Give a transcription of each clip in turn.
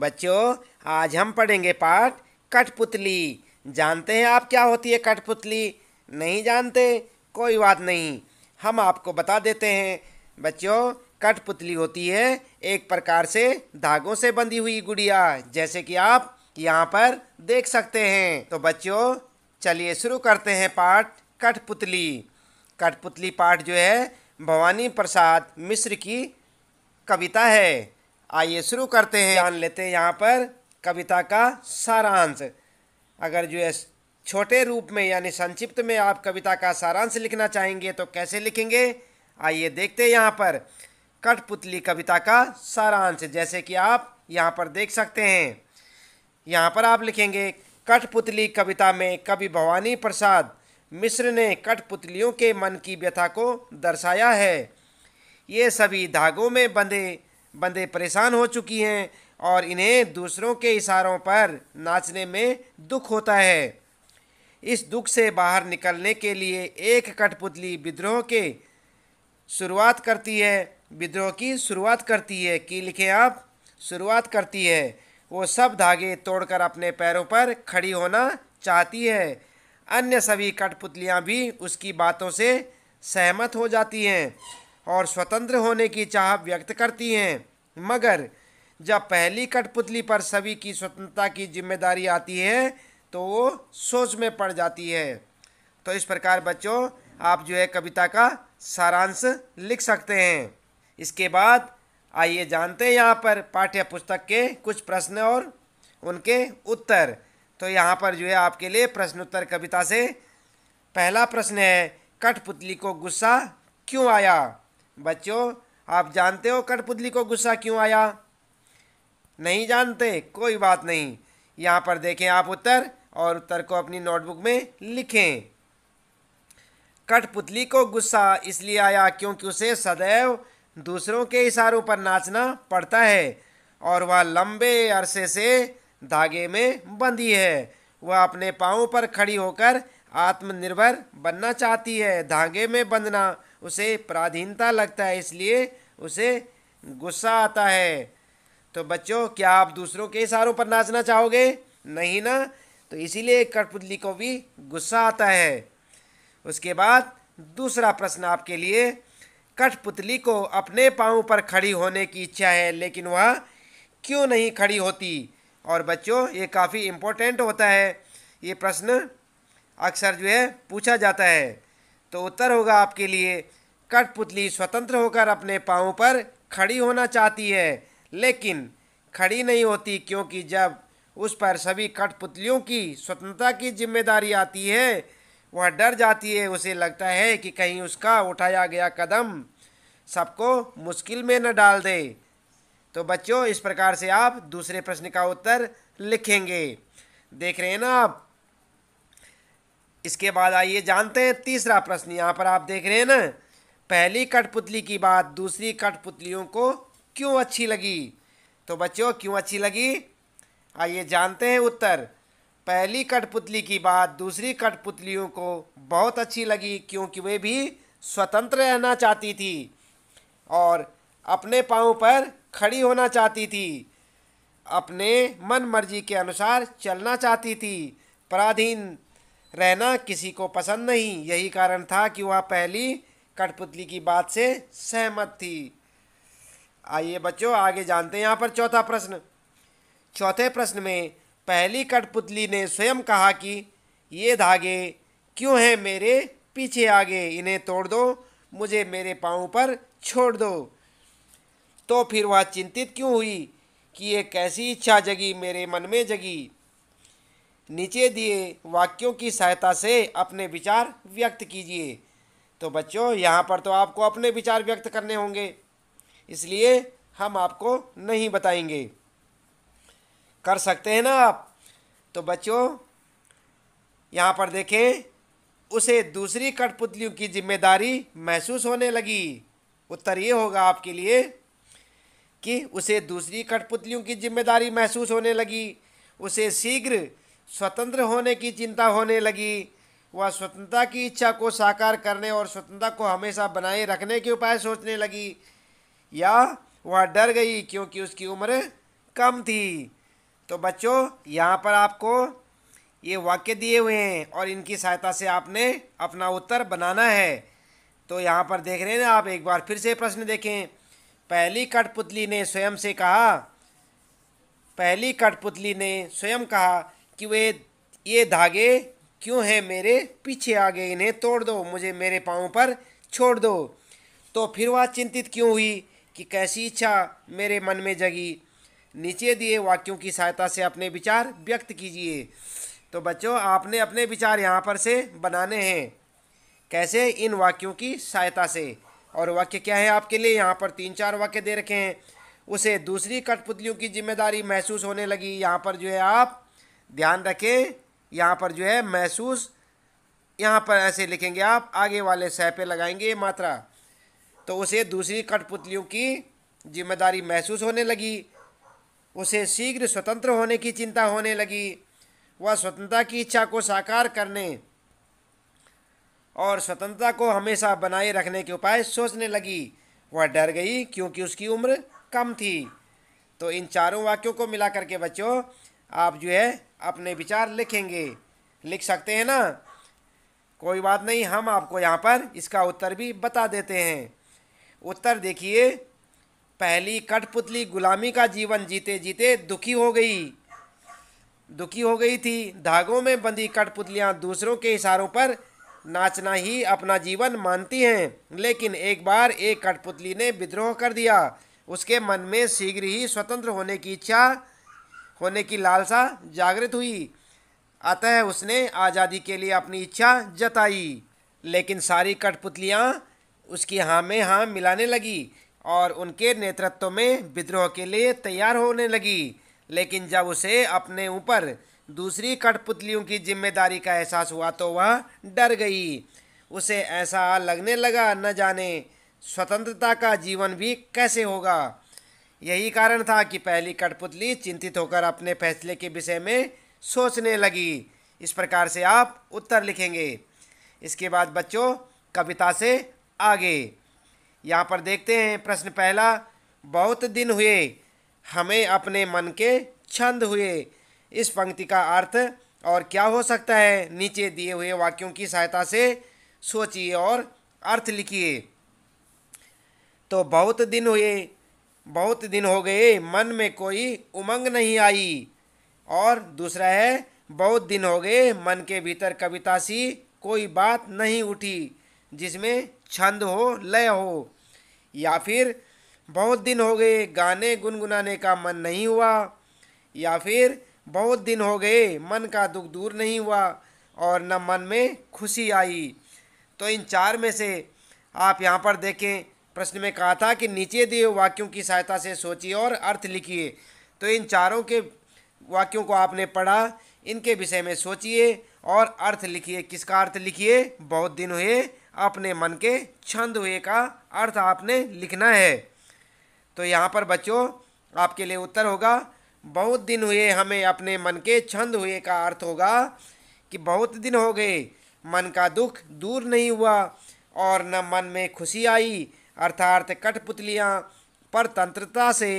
बच्चों आज हम पढ़ेंगे पाठ कठपुतली जानते हैं आप क्या होती है कठपुतली नहीं जानते कोई बात नहीं हम आपको बता देते हैं बच्चों कठपुतली होती है एक प्रकार से धागों से बंधी हुई गुड़िया जैसे कि आप यहाँ पर देख सकते हैं तो बच्चों चलिए शुरू करते हैं पाठ कठपुतली कठपुतली पाठ जो है भवानी प्रसाद मिश्र की कविता है आइए शुरू करते हैं जान लेते हैं यहाँ पर कविता का सारांश अगर जो है छोटे रूप में यानी संक्षिप्त में आप कविता का सारांश लिखना चाहेंगे तो कैसे लिखेंगे आइए देखते हैं यहाँ पर कठपुतली कविता का सारांश जैसे कि आप यहाँ पर देख सकते हैं यहाँ पर आप लिखेंगे कठपुतली कविता में कवि भवानी प्रसाद मिश्र ने कठपुतलियों के मन की व्यथा को दर्शाया है ये सभी धागों में बंधे बंदे परेशान हो चुकी हैं और इन्हें दूसरों के इशारों पर नाचने में दुख होता है इस दुख से बाहर निकलने के लिए एक कठपुतली विद्रोह के शुरुआत करती है विद्रोह की शुरुआत करती है कि लिखें आप शुरुआत करती है वो सब धागे तोड़कर अपने पैरों पर खड़ी होना चाहती है अन्य सभी कठपुतलियाँ भी उसकी बातों से सहमत हो जाती हैं और स्वतंत्र होने की चाह व्यक्त करती हैं मगर जब पहली कठपुतली पर सभी की स्वतंत्रता की जिम्मेदारी आती है तो वो सोच में पड़ जाती है तो इस प्रकार बच्चों आप जो है कविता का सारांश लिख सकते हैं इसके बाद आइए जानते हैं यहाँ पर पाठ्य पुस्तक के कुछ प्रश्न और उनके उत्तर तो यहाँ पर जो है आपके लिए प्रश्नोत्तर कविता से पहला प्रश्न है कठपुतली को गुस्सा क्यों आया बच्चों आप जानते हो कठपुतली को गुस्सा क्यों आया नहीं जानते कोई बात नहीं यहाँ पर देखें आप उत्तर और उत्तर को अपनी नोटबुक में लिखें कठपुतली को गुस्सा इसलिए आया क्योंकि उसे सदैव दूसरों के इशारों पर नाचना पड़ता है और वह लंबे अरसे से धागे में बंधी है वह अपने पाँव पर खड़ी होकर आत्मनिर्भर बनना चाहती है धागे में बंधना उसे प्राधीनता लगता है इसलिए उसे गुस्सा आता है तो बच्चों क्या आप दूसरों के इशारों पर नाचना चाहोगे नहीं ना तो इसीलिए कठपुतली को भी गुस्सा आता है उसके बाद दूसरा प्रश्न आपके लिए कठपुतली को अपने पाँव पर खड़ी होने की इच्छा है लेकिन वह क्यों नहीं खड़ी होती और बच्चों ये काफ़ी इम्पोर्टेंट होता है ये प्रश्न अक्सर जो है पूछा जाता है तो उत्तर होगा आपके लिए कठपुतली स्वतंत्र होकर अपने पाँव पर खड़ी होना चाहती है लेकिन खड़ी नहीं होती क्योंकि जब उस पर सभी कठपुतलियों की स्वतंत्रता की जिम्मेदारी आती है वह डर जाती है उसे लगता है कि कहीं उसका उठाया गया कदम सबको मुश्किल में न डाल दे तो बच्चों इस प्रकार से आप दूसरे प्रश्न का उत्तर लिखेंगे देख रहे हैं ना आप इसके बाद आइए जानते हैं तीसरा प्रश्न यहाँ पर आप देख रहे हैं ना पहली कठपुतली की बात दूसरी कठपुतलियों को क्यों अच्छी लगी तो बच्चों क्यों अच्छी लगी आइए जानते हैं उत्तर पहली कठपुतली की बात दूसरी कठपुतलियों को बहुत अच्छी लगी क्योंकि वे भी स्वतंत्र रहना चाहती थी और अपने पाँव पर खड़ी होना चाहती थी अपने मन मर्जी के अनुसार चलना चाहती थी पराधीन रहना किसी को पसंद नहीं यही कारण था कि वह पहली कठपुतली की बात से सहमत थी आइए बच्चों आगे जानते हैं यहाँ पर चौथा प्रश्न चौथे प्रश्न में पहली कठपुतली ने स्वयं कहा कि ये धागे क्यों हैं मेरे पीछे आगे इन्हें तोड़ दो मुझे मेरे पाँव पर छोड़ दो तो फिर वह चिंतित क्यों हुई कि ये कैसी इच्छा जगी मेरे मन में जगी नीचे दिए वाक्यों की सहायता से अपने विचार व्यक्त कीजिए तो बच्चों यहाँ पर तो आपको अपने विचार व्यक्त करने होंगे इसलिए हम आपको नहीं बताएंगे कर सकते हैं ना आप तो बच्चों यहाँ पर देखें उसे दूसरी कठपुतलियों की जिम्मेदारी महसूस होने लगी उत्तर ये होगा आपके लिए कि उसे दूसरी कठपुतलियों की जिम्मेदारी महसूस होने लगी उसे शीघ्र स्वतंत्र होने की चिंता होने लगी वह स्वतंत्रता की इच्छा को साकार करने और स्वतंत्रता को हमेशा बनाए रखने के उपाय सोचने लगी या वह डर गई क्योंकि उसकी उम्र कम थी तो बच्चों यहाँ पर आपको ये वाक्य दिए हुए हैं और इनकी सहायता से आपने अपना उत्तर बनाना है तो यहाँ पर देख रहे हैं ना आप एक बार फिर से प्रश्न देखें पहली कठपुतली ने स्वयं से कहा पहली कठपुतली ने स्वयं कहा कि वे ये धागे क्यों हैं मेरे पीछे आ गए इन्हें तोड़ दो मुझे मेरे पाँव पर छोड़ दो तो फिर वह चिंतित क्यों हुई कि कैसी इच्छा मेरे मन में जगी नीचे दिए वाक्यों की सहायता से अपने विचार व्यक्त कीजिए तो बच्चों आपने अपने विचार यहाँ पर से बनाने हैं कैसे इन वाक्यों की सहायता से और वाक्य क्या है आपके लिए यहाँ पर तीन चार वाक्य दे रखे हैं उसे दूसरी कठपुतलियों की जिम्मेदारी महसूस होने लगी यहाँ पर जो है आप ध्यान रखें यहाँ पर जो है महसूस यहाँ पर ऐसे लिखेंगे आप आगे वाले सह पे लगाएंगे मात्रा तो उसे दूसरी कठपुतलियों की जिम्मेदारी महसूस होने लगी उसे शीघ्र स्वतंत्र होने की चिंता होने लगी वह स्वतंत्रता की इच्छा को साकार करने और स्वतंत्रता को हमेशा बनाए रखने के उपाय सोचने लगी वह डर गई क्योंकि उसकी उम्र कम थी तो इन चारों वाक्यों को मिलाकर के बच्चों आप जो है अपने विचार लिखेंगे लिख सकते हैं ना कोई बात नहीं हम आपको यहाँ पर इसका उत्तर भी बता देते हैं उत्तर देखिए पहली कठपुतली गुलामी का जीवन जीते जीते दुखी हो गई दुखी हो गई थी धागों में बंधी कठपुतलियाँ दूसरों के इशारों पर नाचना ही अपना जीवन मानती हैं लेकिन एक बार एक कठपुतली ने विद्रोह कर दिया उसके मन में शीघ्र ही स्वतंत्र होने की इच्छा होने की लालसा जागृत हुई अतः उसने आज़ादी के लिए अपनी इच्छा जताई लेकिन सारी कठपुतलियाँ उसकी हाँ में हाँ मिलाने लगी और उनके नेतृत्व में विद्रोह के लिए तैयार होने लगी लेकिन जब उसे अपने ऊपर दूसरी कठपुतलियों की जिम्मेदारी का एहसास हुआ तो वह डर गई उसे ऐसा लगने लगा न जाने स्वतंत्रता का जीवन भी कैसे होगा यही कारण था कि पहली कठपुतली चिंतित होकर अपने फैसले के विषय में सोचने लगी इस प्रकार से आप उत्तर लिखेंगे इसके बाद बच्चों कविता से आगे यहाँ पर देखते हैं प्रश्न पहला बहुत दिन हुए हमें अपने मन के छंद हुए इस पंक्ति का अर्थ और क्या हो सकता है नीचे दिए हुए वाक्यों की सहायता से सोचिए और अर्थ लिखिए तो बहुत दिन हुए बहुत दिन हो गए मन में कोई उमंग नहीं आई और दूसरा है बहुत दिन हो गए मन के भीतर कविता सी कोई बात नहीं उठी जिसमें छंद हो लय हो या फिर बहुत दिन हो गए गाने गुनगुनाने का मन नहीं हुआ या फिर बहुत दिन हो गए मन का दुख दूर नहीं हुआ और न मन में खुशी आई तो इन चार में से आप यहाँ पर देखें प्रश्न में कहा था कि नीचे दिए वाक्यों की सहायता से सोचिए और अर्थ लिखिए तो इन चारों के वाक्यों को आपने पढ़ा इनके विषय में सोचिए और अर्थ लिखिए किसका अर्थ लिखिए बहुत दिन हुए अपने मन के छंद हुए का अर्थ आपने लिखना है तो यहाँ पर बच्चों आपके लिए उत्तर होगा बहुत दिन हुए हमें अपने मन के छंद हुए का अर्थ होगा कि बहुत दिन हो गए मन का दुख दूर नहीं हुआ और न मन में खुशी आई अर्थात कठपुतलियाँ परतंत्रता से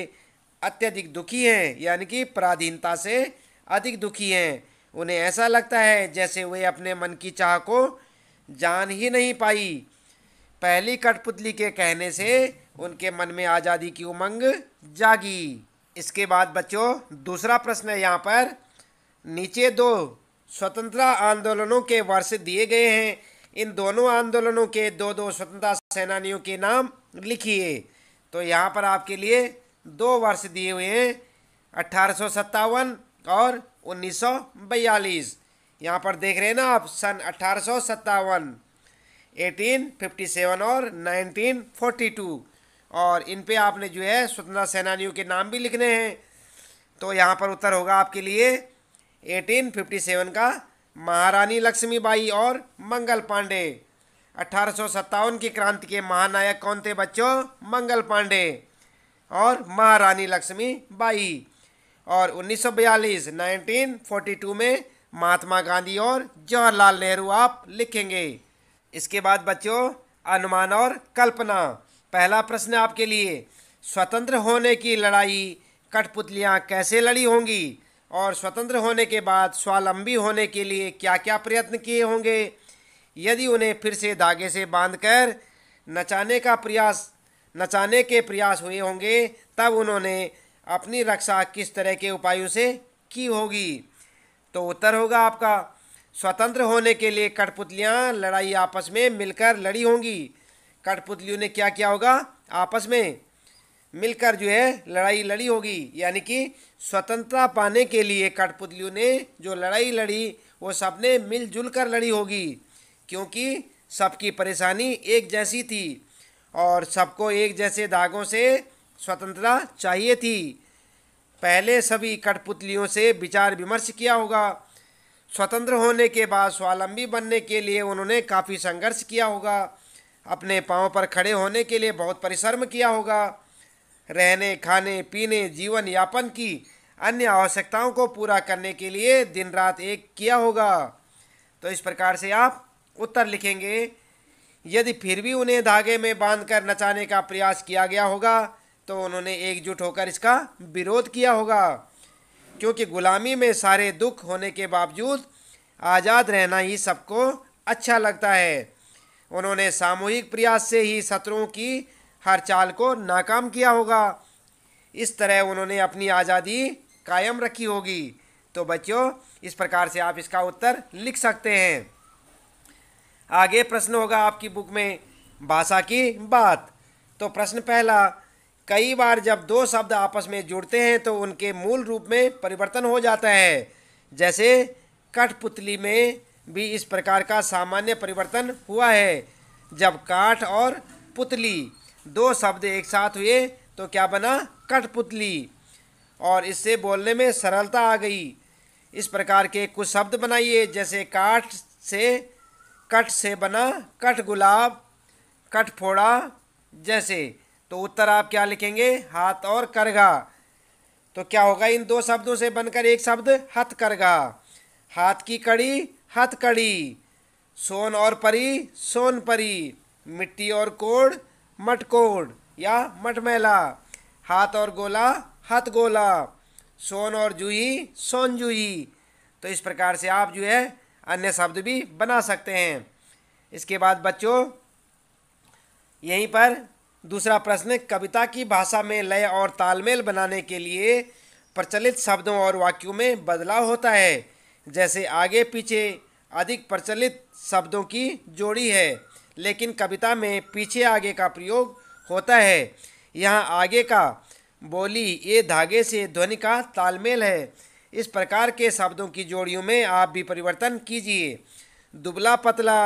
अत्यधिक दुखी हैं यानी कि पराधीनता से अधिक दुखी हैं उन्हें ऐसा लगता है जैसे वे अपने मन की चाह को जान ही नहीं पाई पहली कठपुतली के कहने से उनके मन में आज़ादी की उमंग जागी इसके बाद बच्चों दूसरा प्रश्न है यहाँ पर नीचे दो स्वतंत्रता आंदोलनों के वर्ष दिए गए हैं इन दोनों आंदोलनों के दो दो स्वतंत्रता सेनानियों के नाम लिखिए तो यहाँ पर आपके लिए दो वर्ष दिए हुए हैं अट्ठारह और उन्नीस सौ बयालीस यहाँ पर देख रहे हैं ना आप सन अट्ठारह 1857 और 1942 और इन पे आपने जो है स्वतंत्रता सेनानियों के नाम भी लिखने हैं तो यहाँ पर उत्तर होगा आपके लिए 1857 का महारानी लक्ष्मीबाई और मंगल पांडे अठारह की क्रांति के महानायक कौन थे बच्चों मंगल पांडे और महारानी लक्ष्मीबाई और 1942 1942 में महात्मा गांधी और जवाहरलाल नेहरू आप लिखेंगे इसके बाद बच्चों अनुमान और कल्पना पहला प्रश्न आपके लिए स्वतंत्र होने की लड़ाई कठपुतलियाँ कैसे लड़ी होंगी और स्वतंत्र होने के बाद स्वावलंबी होने के लिए क्या क्या प्रयत्न किए होंगे यदि उन्हें फिर से धागे से बांधकर नचाने का प्रयास नचाने के प्रयास हुए होंगे तब उन्होंने अपनी रक्षा किस तरह के उपायों से की होगी तो उत्तर होगा आपका स्वतंत्र होने के लिए कठपुतलियाँ लड़ाई आपस में मिलकर लड़ी होंगी कठपुतलियों ने क्या किया होगा आपस में मिलकर जो है लड़ाई लड़ी होगी यानी कि स्वतंत्रता पाने के लिए कठपुतलियों ने जो लड़ाई लड़ी वो सबने मिलजुल कर लड़ी होगी क्योंकि सबकी परेशानी एक जैसी थी और सबको एक जैसे दागों से स्वतंत्रता चाहिए थी पहले सभी कठपुतलियों से विचार विमर्श किया होगा स्वतंत्र होने के बाद स्वावलंबी बनने के लिए उन्होंने काफ़ी संघर्ष किया होगा अपने पाँव पर खड़े होने के लिए बहुत परिश्रम किया होगा रहने खाने पीने जीवन यापन की अन्य आवश्यकताओं को पूरा करने के लिए दिन रात एक किया होगा तो इस प्रकार से आप उत्तर लिखेंगे यदि फिर भी उन्हें धागे में बांधकर नचाने का प्रयास किया गया होगा तो उन्होंने एकजुट होकर इसका विरोध किया होगा क्योंकि गुलामी में सारे दुख होने के बावजूद आज़ाद रहना ही सबको अच्छा लगता है उन्होंने सामूहिक प्रयास से ही शत्रुओं की हर चाल को नाकाम किया होगा इस तरह उन्होंने अपनी आज़ादी कायम रखी होगी तो बच्चों इस प्रकार से आप इसका उत्तर लिख सकते हैं आगे प्रश्न होगा आपकी बुक में भाषा की बात तो प्रश्न पहला कई बार जब दो शब्द आपस में जुड़ते हैं तो उनके मूल रूप में परिवर्तन हो जाता है जैसे कठपुतली में भी इस प्रकार का सामान्य परिवर्तन हुआ है जब काठ और पुतली दो शब्द एक साथ हुए तो क्या बना कठपुतली और इससे बोलने में सरलता आ गई इस प्रकार के कुछ शब्द बनाइए जैसे काठ से कट से बना कट गुलाब कट फोड़ा जैसे तो उत्तर आप क्या लिखेंगे हाथ और करगा तो क्या होगा इन दो शब्दों से बनकर एक शब्द हथ करगा हाथ की कड़ी हथ कड़ी सोन और परी सोन परी मिट्टी और कोड़ मटकोड या मटमैला हाथ और गोला हथ गोला सोन और जूही सोन जूही तो इस प्रकार से आप जो है अन्य शब्द भी बना सकते हैं इसके बाद बच्चों यहीं पर दूसरा प्रश्न कविता की भाषा में लय और तालमेल बनाने के लिए प्रचलित शब्दों और वाक्यों में बदलाव होता है जैसे आगे पीछे अधिक प्रचलित शब्दों की जोड़ी है लेकिन कविता में पीछे आगे का प्रयोग होता है यहाँ आगे का बोली ये धागे से ध्वनि का तालमेल है इस प्रकार के शब्दों की जोड़ियों में आप भी परिवर्तन कीजिए दुबला पतला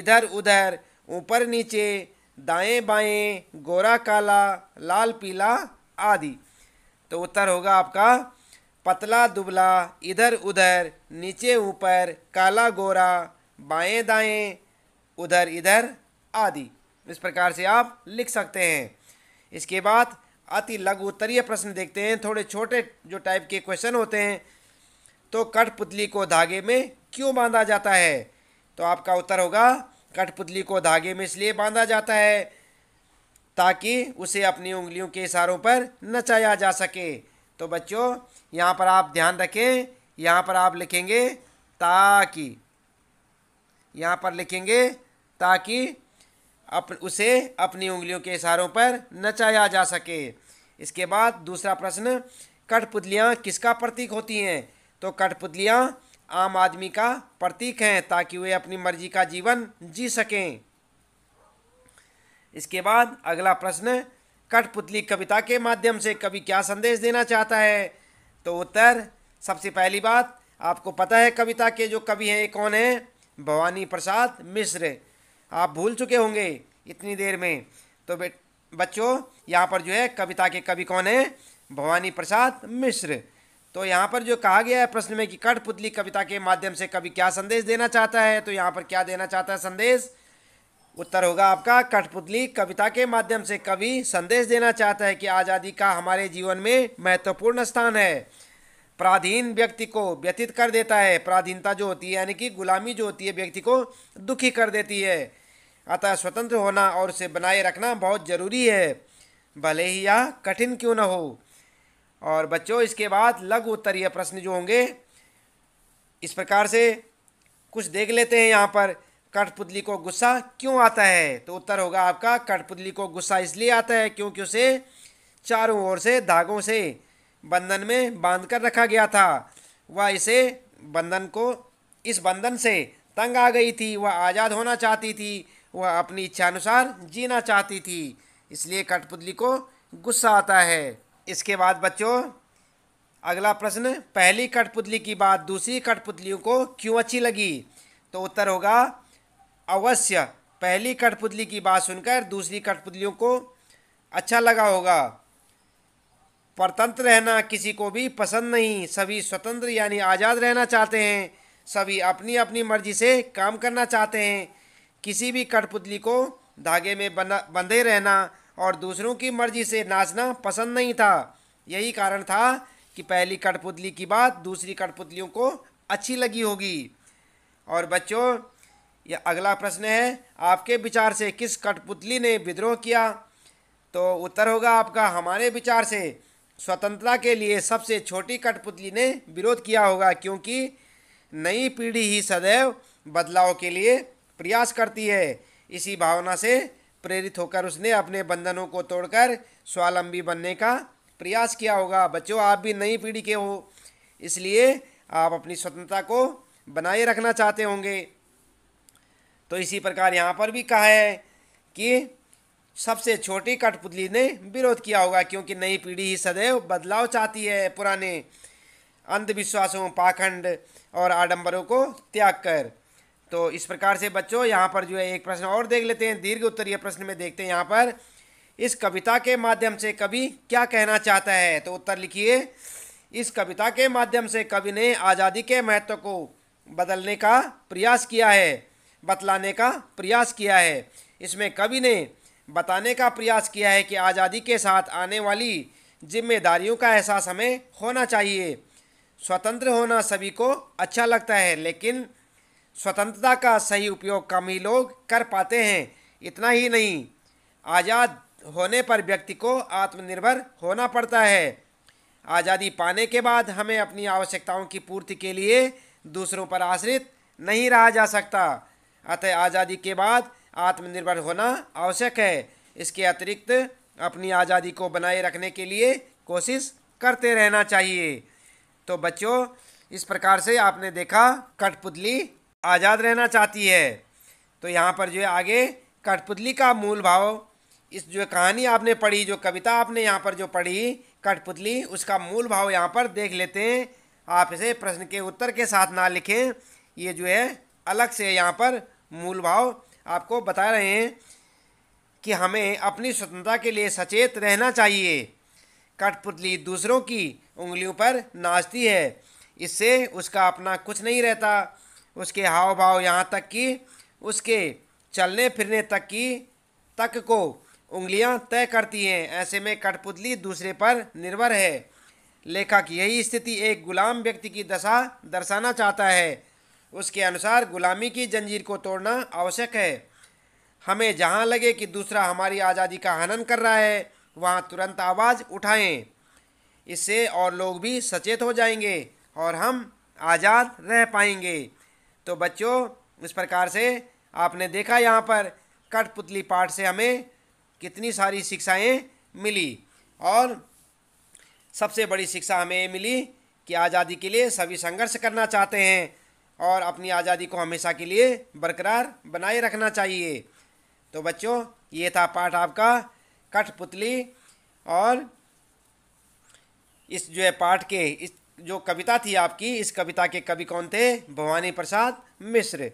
इधर उधर ऊपर नीचे दाएं बाएं गोरा काला लाल पीला आदि तो उत्तर होगा आपका पतला दुबला इधर उधर नीचे ऊपर काला गोरा बाएं दाएं उधर इधर आदि इस प्रकार से आप लिख सकते हैं इसके बाद अति लघु उत्तरीय प्रश्न देखते हैं थोड़े छोटे जो टाइप के क्वेश्चन होते हैं तो कठपुतली को धागे में क्यों बांधा जाता है तो आपका उत्तर होगा कठपुतली को धागे में इसलिए बांधा जाता है ताकि उसे अपनी उंगलियों के इशारों पर नचाया जा सके तो बच्चों यहाँ पर आप ध्यान रखें यहाँ पर आप लिखेंगे ताकि यहाँ पर लिखेंगे ताकि अप उसे अपनी उंगलियों के इशारों पर नचाया जा सके इसके बाद दूसरा प्रश्न कठपुतलियाँ किसका प्रतीक होती हैं तो कठपुतलियाँ आम आदमी का प्रतीक हैं ताकि वे अपनी मर्जी का जीवन जी सकें इसके बाद अगला प्रश्न कठपुतली कविता के माध्यम से कवि क्या संदेश देना चाहता है तो उत्तर सबसे पहली बात आपको पता है कविता के जो कवि हैं कौन हैं भवानी प्रसाद मिश्र आप भूल चुके होंगे इतनी देर में तो बे बच्चों यहाँ पर जो है कविता के कवि कौन है भवानी प्रसाद मिश्र तो यहाँ पर जो कहा गया है प्रश्न में कि कठपुतली कविता के माध्यम से कवि क्या संदेश देना चाहता है तो यहाँ पर क्या देना चाहता है संदेश उत्तर होगा आपका कठपुतली कविता के माध्यम से कवि संदेश देना चाहता है कि आज़ादी का हमारे जीवन में महत्वपूर्ण स्थान है पराधीन व्यक्ति को व्यतीत कर देता है पराधीनता जो होती है यानी कि गुलामी जो होती है व्यक्ति को दुखी कर देती है अतः स्वतंत्र होना और उसे बनाए रखना बहुत ज़रूरी है भले ही यह कठिन क्यों न हो और बच्चों इसके बाद लघु उत्तरीय प्रश्न जो होंगे इस प्रकार से कुछ देख लेते हैं यहाँ पर कठपुतली को गुस्सा क्यों आता है तो उत्तर होगा आपका कठपुतली को गुस्सा इसलिए आता है क्योंकि उसे चारों ओर से धागों से बंधन में बांध कर रखा गया था वह इसे बंधन को इस बंधन से तंग आ गई थी वह आज़ाद होना चाहती थी वह अपनी इच्छानुसार जीना चाहती थी इसलिए कठपुतली को गुस्सा आता है इसके बाद बच्चों अगला प्रश्न पहली कठपुतली की बात दूसरी कठपुतलियों को क्यों अच्छी लगी तो उत्तर होगा अवश्य पहली कठपुतली की बात सुनकर दूसरी कठपुतलियों को अच्छा लगा होगा परतंत्र रहना किसी को भी पसंद नहीं सभी स्वतंत्र यानी आज़ाद रहना चाहते हैं सभी अपनी अपनी मर्जी से काम करना चाहते हैं किसी भी कठपुतली को धागे में बना बंधे रहना और दूसरों की मर्जी से नाचना पसंद नहीं था यही कारण था कि पहली कठपुतली की बात दूसरी कठपुतलियों को अच्छी लगी होगी और बच्चों यह अगला प्रश्न है आपके विचार से किस कठपुतली ने विद्रोह किया तो उत्तर होगा आपका हमारे विचार से स्वतंत्रता के लिए सबसे छोटी कठपुतली ने विरोध किया होगा क्योंकि नई पीढ़ी ही सदैव बदलाव के लिए प्रयास करती है इसी भावना से प्रेरित होकर उसने अपने बंधनों को तोड़कर स्वावलंबी बनने का प्रयास किया होगा बच्चों आप भी नई पीढ़ी के हो इसलिए आप अपनी स्वतंत्रता को बनाए रखना चाहते होंगे तो इसी प्रकार यहाँ पर भी कहा है कि सबसे छोटी कठपुतली ने विरोध किया होगा क्योंकि नई पीढ़ी ही सदैव बदलाव चाहती है पुराने अंधविश्वासों पाखंड और आडंबरों को त्याग कर तो इस प्रकार से बच्चों यहाँ पर जो है एक प्रश्न और देख लेते हैं दीर्घ उत्तरीय प्रश्न में देखते हैं यहाँ पर इस कविता के माध्यम से कवि क्या कहना चाहता है तो उत्तर लिखिए इस कविता के माध्यम से कवि ने आज़ादी के महत्व को बदलने का प्रयास किया है बतलाने का प्रयास किया है इसमें कवि ने बताने का प्रयास किया है कि आज़ादी के साथ आने वाली जिम्मेदारियों का एहसास हमें होना चाहिए स्वतंत्र होना सभी को अच्छा लगता है लेकिन स्वतंत्रता का सही उपयोग कम ही लोग कर पाते हैं इतना ही नहीं आज़ाद होने पर व्यक्ति को आत्मनिर्भर होना पड़ता है आज़ादी पाने के बाद हमें अपनी आवश्यकताओं की पूर्ति के लिए दूसरों पर आश्रित नहीं रहा जा सकता अतः आज़ादी के बाद आत्मनिर्भर होना आवश्यक है इसके अतिरिक्त अपनी आज़ादी को बनाए रखने के लिए कोशिश करते रहना चाहिए तो बच्चों इस प्रकार से आपने देखा कठपुतली आज़ाद रहना चाहती है तो यहाँ पर जो है आगे कठपुतली का मूल भाव इस जो कहानी आपने पढ़ी जो कविता आपने यहाँ पर जो पढ़ी कठपुतली उसका मूल भाव यहाँ पर देख लेते हैं आप इसे प्रश्न के उत्तर के साथ ना लिखें ये जो है अलग से यहाँ पर मूल भाव आपको बता रहे हैं कि हमें अपनी स्वतंत्रता के लिए सचेत रहना चाहिए कठपुतली दूसरों की उंगलियों पर नाचती है इससे उसका अपना कुछ नहीं रहता उसके हाव भाव यहाँ तक कि उसके चलने फिरने तक की तक को उंगलियां तय करती हैं ऐसे में कठपुतली दूसरे पर निर्भर है लेखक यही स्थिति एक गुलाम व्यक्ति की दशा दर्शाना चाहता है उसके अनुसार गुलामी की जंजीर को तोड़ना आवश्यक है हमें जहाँ लगे कि दूसरा हमारी आज़ादी का हनन कर रहा है वहाँ तुरंत आवाज़ उठाएं इससे और लोग भी सचेत हो जाएंगे और हम आज़ाद रह पाएंगे तो बच्चों इस प्रकार से आपने देखा यहाँ पर कठपुतली पाठ से हमें कितनी सारी शिक्षाएँ मिली और सबसे बड़ी शिक्षा हमें ये मिली कि आज़ादी के लिए सभी संघर्ष करना चाहते हैं और अपनी आज़ादी को हमेशा के लिए बरकरार बनाए रखना चाहिए तो बच्चों ये था पाठ आपका कठपुतली और इस जो है पाठ के इस जो कविता थी आपकी इस कविता के कवि कौन थे भवानी प्रसाद मिश्र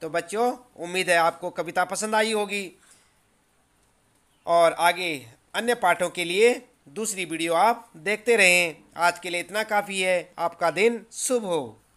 तो बच्चों उम्मीद है आपको कविता पसंद आई होगी और आगे अन्य पाठों के लिए दूसरी वीडियो आप देखते रहें आज के लिए इतना काफ़ी है आपका दिन शुभ हो